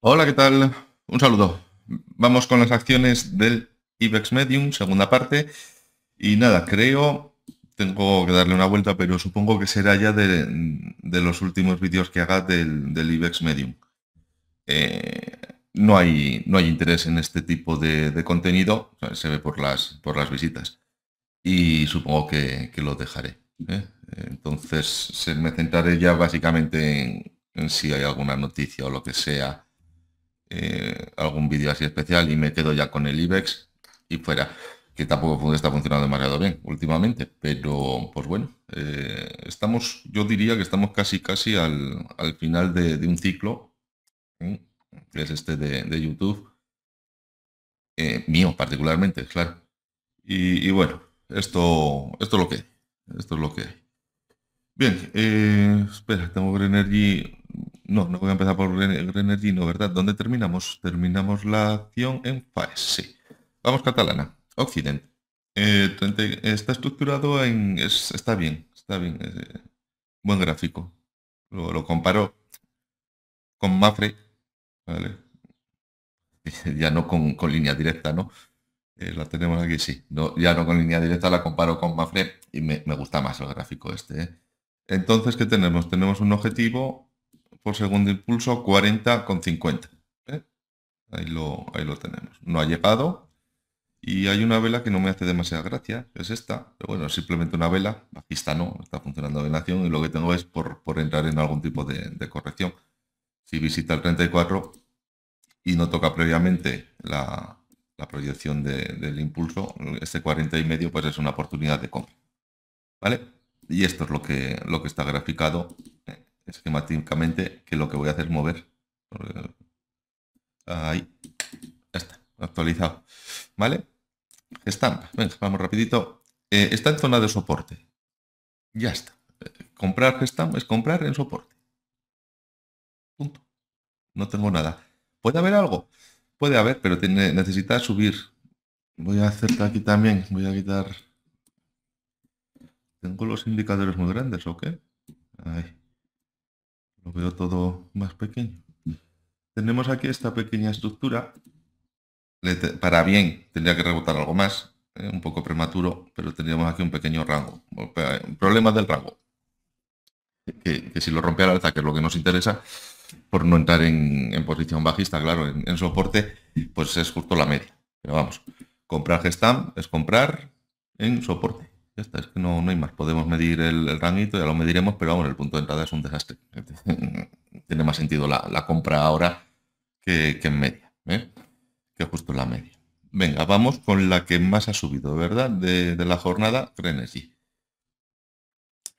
Hola, ¿qué tal? Un saludo. Vamos con las acciones del IBEX Medium, segunda parte. Y nada, creo, tengo que darle una vuelta, pero supongo que será ya de, los últimos vídeos que haga del, IBEX Medium. Eh, no, hay, no hay interés en este tipo de, contenido, se ve por las, por las visitas. Y supongo que, lo dejaré. ¿eh? Entonces se me centraré ya básicamente en si hay alguna noticia o lo que sea eh, algún vídeo así especial y me quedo ya con el IBEX y fuera, que tampoco está funcionando demasiado bien últimamente, pero pues bueno, eh, estamos, yo diría que estamos casi casi al, al final de, un ciclo, ¿eh? que es este de, YouTube, mío particularmente, claro. Y, bueno, esto, esto es lo que Esto es lo que Bien, eh, espera, tengo Energy no, no voy a empezar por ¿no? ¿verdad? ¿Dónde terminamos? Terminamos la acción en Faes, sí. Vamos catalana. Occidente. Eh, está estructurado en... está bien, está bien. Eh, buen gráfico. Lo, lo comparo con Mafre, ¿vale? ya no con, línea directa, ¿no? Eh, la tenemos aquí, sí. No, ya no con línea directa, la comparo con Mafre y me, gusta más el gráfico este. Entonces, ¿qué tenemos? Tenemos un objetivo por segundo impulso 40,50. ¿eh? Ahí, lo, ahí lo tenemos. No ha llegado. Y hay una vela que no me hace demasiada gracia, es esta. Pero bueno, simplemente una vela. está, no, está funcionando nación y lo que tengo es por, por entrar en algún tipo de, corrección. Si visita el 34 y no toca previamente la, proyección del impulso, este 40 y medio pues es una oportunidad de compra. ¿Vale? Y esto es lo que, lo que está graficado esquemáticamente que lo que voy a hacer es mover. Ahí. Ya está, actualizado. ¿Vale? Stamp. Venga, vamos rapidito. Eh, está en zona de soporte. Ya está. Eh, comprar Gestamp es comprar en soporte. Punto. No tengo nada. ¿Puede haber algo? Puede haber, pero tiene, necesita subir. Voy a hacer aquí también. Voy a quitar... ¿Tengo los indicadores muy grandes o qué? Ahí. Lo veo todo más pequeño. Mm. Tenemos aquí esta pequeña estructura. Para bien, tendría que rebotar algo más. Eh, un poco prematuro, pero tendríamos aquí un pequeño rango. un eh, problema del rango. Que, si lo rompe al alza, que es lo que nos interesa, por no entrar en, posición bajista, claro, en, en, soporte, pues es justo la media. Pero vamos, comprar gestam es comprar en soporte es que no, no hay más. Podemos medir el, el ranguito, ya lo mediremos, pero vamos, el punto de entrada es un desastre. Tiene más sentido la, compra ahora que, en media, ¿eh? que justo la media. Venga, vamos con la que más ha subido, ¿verdad? De, la jornada, Frenesí.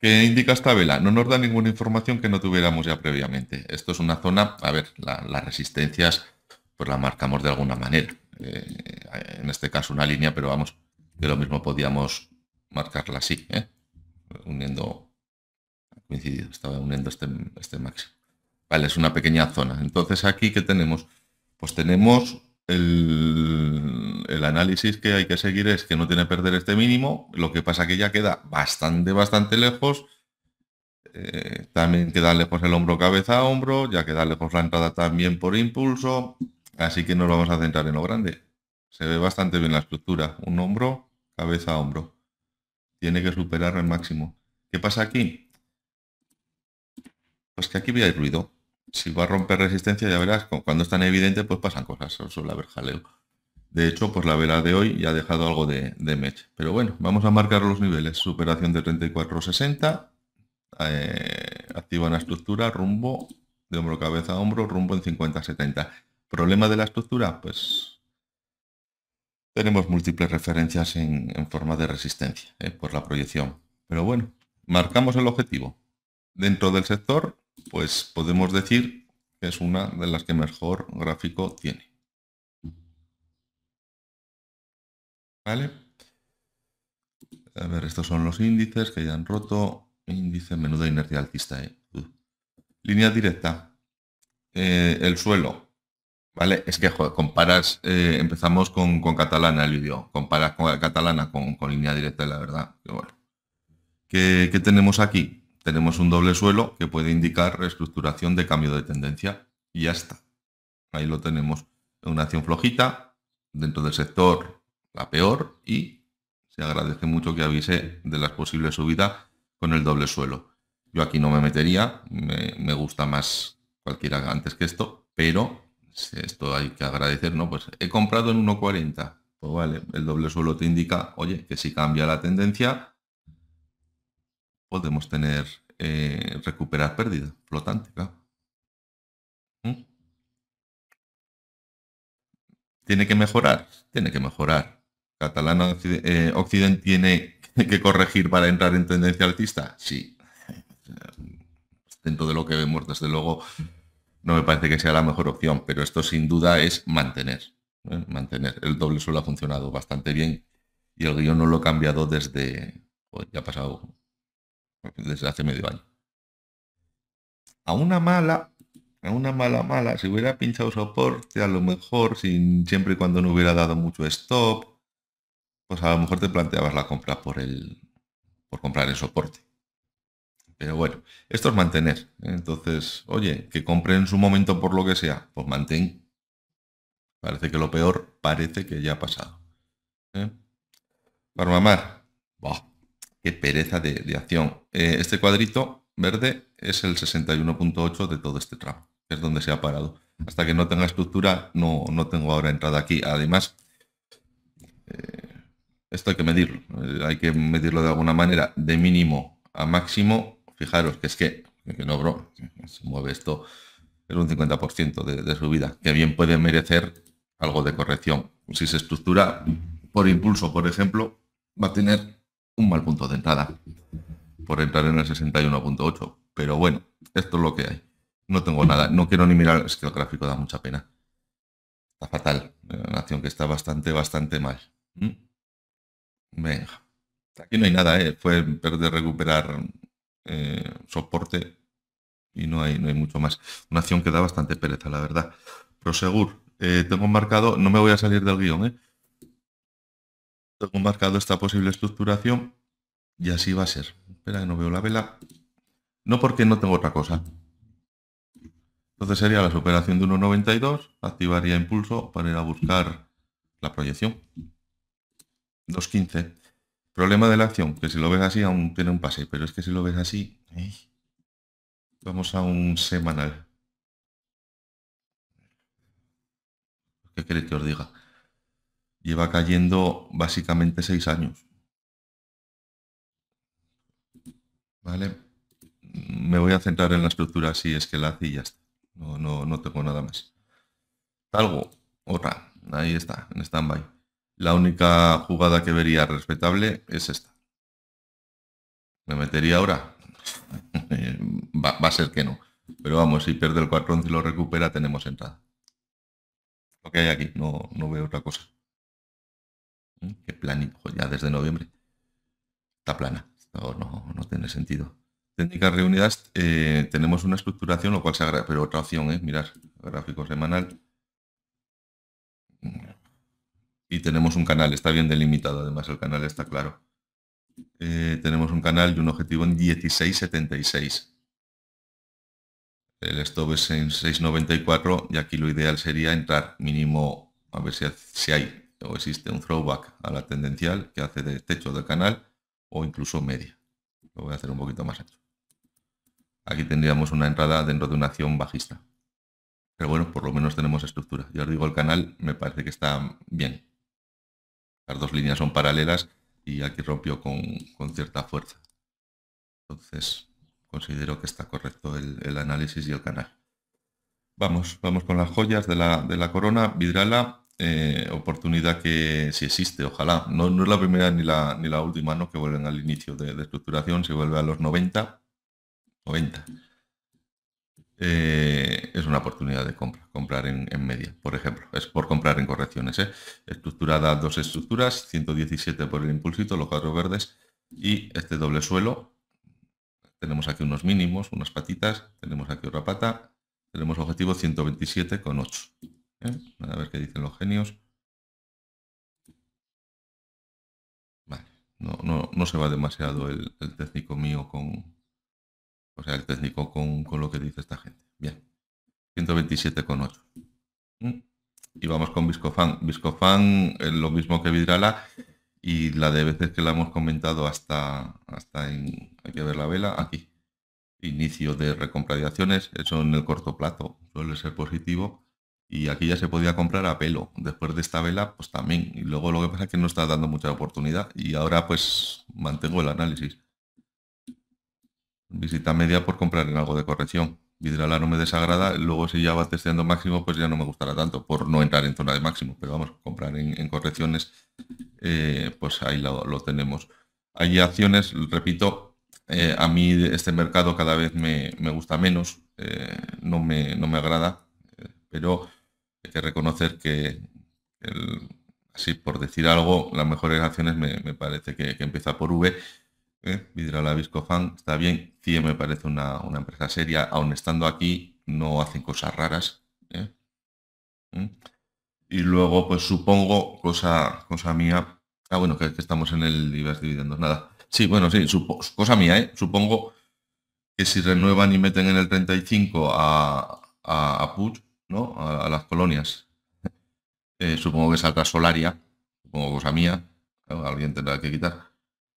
¿Qué indica esta vela? No nos da ninguna información que no tuviéramos ya previamente. Esto es una zona, a ver, las resistencias pues la marcamos de alguna manera. Eh, en este caso una línea, pero vamos, que lo mismo podíamos marcarla así, ¿eh? uniendo, coincidido, estaba uniendo este, este, máximo. Vale, es una pequeña zona. Entonces aquí, ¿qué tenemos? Pues tenemos el, análisis que hay que seguir es que no tiene que perder este mínimo, lo que pasa que ya queda bastante, bastante lejos. Eh, también queda lejos el hombro cabeza a hombro, ya queda lejos la entrada también por impulso, así que nos vamos a centrar en lo grande. Se ve bastante bien la estructura, un hombro, cabeza a hombro tiene que superar el máximo. ¿Qué pasa aquí? Pues que aquí hay ruido. Si va a romper resistencia, ya verás, cuando es tan evidente, pues pasan cosas, suele haber jaleo. De hecho, pues la vela de hoy ya ha dejado algo de, de Pero bueno, vamos a marcar los niveles. Superación de 34.60. Eh, activa una estructura, rumbo de hombro cabeza a hombro, rumbo en 50-70. ¿Problema de la estructura? Pues tenemos múltiples referencias en, forma de resistencia eh, por la proyección. Pero bueno, marcamos el objetivo. Dentro del sector, pues podemos decir que es una de las que mejor gráfico tiene. ¿Vale? A ver, estos son los índices que ya han roto. Índice, menuda inercia altista. Eh. Línea directa. Eh, el suelo, Vale, es que comparas, eh, empezamos con, catalana el vídeo, comparas con catalana con, línea directa, la verdad. bueno. ¿Qué, tenemos aquí? Tenemos un doble suelo que puede indicar reestructuración de cambio de tendencia y ya está. Ahí lo tenemos. Una acción flojita, dentro del sector la peor y se agradece mucho que avise de las posibles subidas con el doble suelo. Yo aquí no me metería, me, me gusta más cualquiera antes que esto, pero esto hay que agradecer, ¿no? Pues he comprado en 1.40. Pues vale, el doble suelo te indica, oye, que si cambia la tendencia, podemos tener, eh, recuperar pérdida flotante, claro. ¿Mm? ¿Tiene que mejorar? Tiene que mejorar. ¿Catalana eh, Occidente tiene que corregir para entrar en tendencia alcista Sí. Dentro de lo que vemos, desde luego, no me parece que sea la mejor opción, pero esto sin duda es mantener. ¿eh? Mantener. El doble solo ha funcionado bastante bien y el guión no lo he cambiado desde. ya ha pasado. Desde hace medio año. A una mala. A una mala mala. Si hubiera pinchado soporte, a lo mejor, sin, siempre y cuando no hubiera dado mucho stop, pues a lo mejor te planteabas la compra por el. por comprar el soporte. Pero bueno, esto es mantener. Entonces, oye, que compren en su momento por lo que sea, pues mantén. Parece que lo peor parece que ya ha pasado. ¿Eh? mamar. ¡Qué pereza de, acción! Eh, este cuadrito verde es el 61.8 de todo este tramo, es donde se ha parado. Hasta que no tenga estructura, no, no tengo ahora entrada aquí. Además, eh, esto hay que medirlo. Eh, hay que medirlo de alguna manera, de mínimo a máximo Fijaros que es que, que no, bro, se mueve esto, es un 50% de, su vida. que bien puede merecer algo de corrección. Si se estructura por impulso, por ejemplo, va a tener un mal punto de entrada por entrar en el 61.8. Pero bueno, esto es lo que hay. No tengo nada, no quiero ni mirar, es que el gráfico da mucha pena. Está fatal, una eh, acción que está bastante, bastante mal. Venga, aquí no hay nada, ¿eh? fue perder recuperar eh, soporte y no hay, no hay mucho más. Una acción que da bastante pereza, la verdad. pero seguro eh, tengo marcado, no me voy a salir del guión, ¿eh? tengo marcado esta posible estructuración y así va a ser. Espera que no veo la vela. No porque no tengo otra cosa. Entonces sería la superación de 1.92, activaría impulso para ir a buscar la proyección. 2.15. Problema de la acción, que si lo ves así aún tiene un pase, pero es que si lo ves así... vamos a un semanal. ¿Qué queréis que os diga? Lleva cayendo básicamente seis años. ¿Vale? Me voy a centrar en la estructura si es que la hace y ya está. No, no, no tengo nada más. Algo, otra, ahí está, en stand-by. La única jugada que vería respetable es esta. ¿Me metería ahora? va, a ser que no. Pero vamos, si pierde el 4 11 y lo recupera, tenemos entrada. Lo que hay aquí, no, no veo otra cosa. Mm, qué planito, ya desde noviembre. Está plana. No, no, tiene sentido. Técnicas reunidas, eh, tenemos una estructuración, lo cual se pero otra opción es mirar gráfico semanal y tenemos un canal, está bien delimitado además el canal, está claro. Eh, tenemos un canal y un objetivo en 1676. El stop es en 694 y aquí lo ideal sería entrar mínimo a ver si, hay o existe un throwback a la tendencial que hace de techo del canal o incluso media. Lo voy a hacer un poquito más ancho. Aquí tendríamos una entrada dentro de una acción bajista. Pero bueno, por lo menos tenemos estructura. Ya os digo, el canal me parece que está bien. Las dos líneas son paralelas y aquí rompió con, con cierta fuerza. Entonces, considero que está correcto el, análisis y el canal. Vamos, vamos con las joyas de la, de la corona. Vidrala, eh, oportunidad que si existe, ojalá. No, es la primera ni la, ni la última, ¿no? Que vuelven al inicio de, de estructuración, se vuelve a los 90. 90 eh, es una oportunidad de compra, comprar en, media, por ejemplo, es por comprar en correcciones. ¿eh? Estructurada dos estructuras, 117 por el impulsito, los cuatro verdes y este doble suelo. Tenemos aquí unos mínimos, unas patitas, tenemos aquí otra pata, tenemos objetivo 127,8. 8. ¿eh? A ver qué dicen los genios. no, no, se va demasiado el técnico mío con, o sea, el técnico con, lo que dice esta gente. Bien. 127,8. Mm. Y vamos con Viscofan. Viscofan, es eh, lo mismo que Vidrala, y la de veces que la hemos comentado hasta, hasta en, hay que ver la vela, aquí. Inicio de recompra de acciones, eso en el corto plazo suele ser positivo. Y aquí ya se podía comprar a pelo. Después de esta vela, pues también. Y luego lo que pasa es que no está dando mucha oportunidad. Y ahora pues mantengo el análisis visita media por comprar en algo de corrección. Vidrala no me desagrada, luego si ya va testeando máximo, pues ya no me gustará tanto, por no entrar en zona de máximo, pero vamos, comprar en, correcciones, eh, pues ahí lo, tenemos. Hay acciones, repito, eh, a mí este mercado cada vez me, gusta menos, eh, no, me, no me agrada, pero hay que reconocer que, así por decir algo, las mejores acciones me, parece que, que empieza por V, ¿eh? fan está bien. CIE me parece una, empresa seria. Aun estando aquí, no hacen cosas raras. ¿eh? ¿Mm? Y luego, pues supongo, cosa, cosa mía. Ah, bueno, que, estamos en el divers dividendos, nada. Sí, bueno, sí, cosa mía, ¿eh? Supongo que si renuevan y meten en el 35 a, a, a ¿no? A, las colonias, eh, supongo que salta Solaria, supongo cosa mía, alguien tendrá que quitar.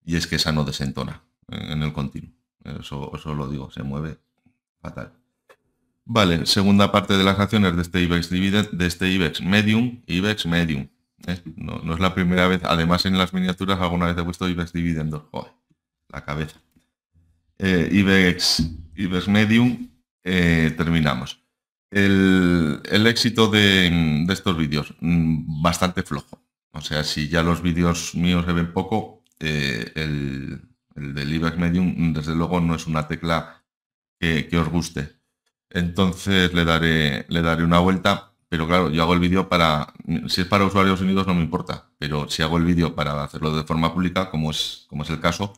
Y es que esa no desentona en el continuo. Eso, lo digo, se mueve fatal. Vale, segunda parte de las acciones de este IBEX Dividend, de este IBEX Medium, IBEX Medium. ¿eh? No, es la primera vez, además en las miniaturas alguna vez he puesto IBEX Dividendo. Joder, la cabeza. Eh, IBEX, IBEX Medium, eh, terminamos. El, éxito de, de estos vídeos, mm, bastante flojo. O sea, si ya los vídeos míos se ven poco, eh, el, del IBEX Medium, mm, desde luego, no es una tecla que, os guste. Entonces le daré, le daré una vuelta, pero claro, yo hago el vídeo para, si es para usuarios unidos no me importa, pero si hago el vídeo para hacerlo de forma pública, como es, como es el caso,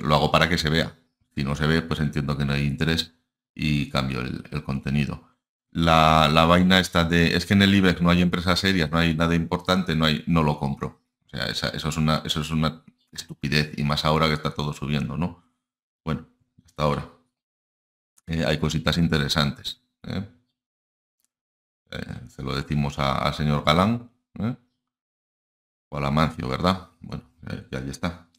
lo hago para que se vea. Si no se ve, pues entiendo que no hay interés y cambio el, contenido. La, la, vaina esta de, es que en el IBEX no hay empresas serias, no hay nada importante, no, hay, no lo compro. O sea, eso, es una, eso es una estupidez y más ahora que está todo subiendo, ¿no? Bueno, hasta ahora. Eh, hay cositas interesantes. ¿eh? Eh, se lo decimos al señor Galán o a mancio ¿verdad? Bueno, y ahí está.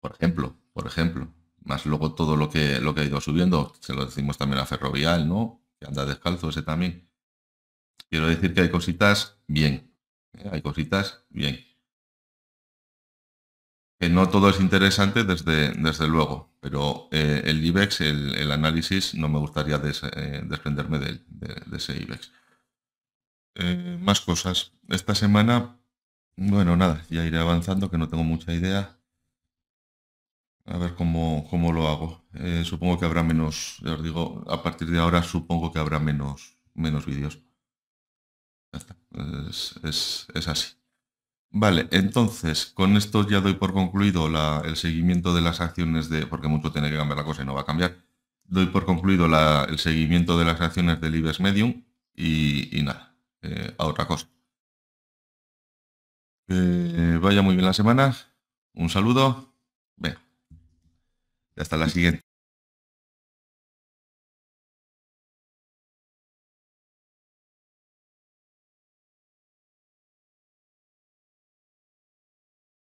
Por ejemplo, por ejemplo. Más luego todo lo que, lo que ha ido subiendo, se lo decimos también a Ferrovial, ¿no? Que anda descalzo ese también. Quiero decir que hay cositas bien. Hay cositas bien no todo es interesante, desde, desde luego, pero eh, el IBEX, el, análisis, no me gustaría eh, desprenderme de, ese IBEX. Eh, más cosas. Esta semana, bueno, nada, ya iré avanzando, que no tengo mucha idea. A ver cómo, cómo lo hago. supongo que habrá menos, os digo, a partir de ahora supongo que habrá menos, menos vídeos. es así. Vale, entonces, con esto ya doy por concluido la, el seguimiento de las acciones de, porque mucho tiene que cambiar la cosa y no va a cambiar, doy por concluido la, el seguimiento de las acciones del Libes Medium y, nada, eh, a otra cosa. vaya muy bien la semana, un saludo, y hasta la siguiente.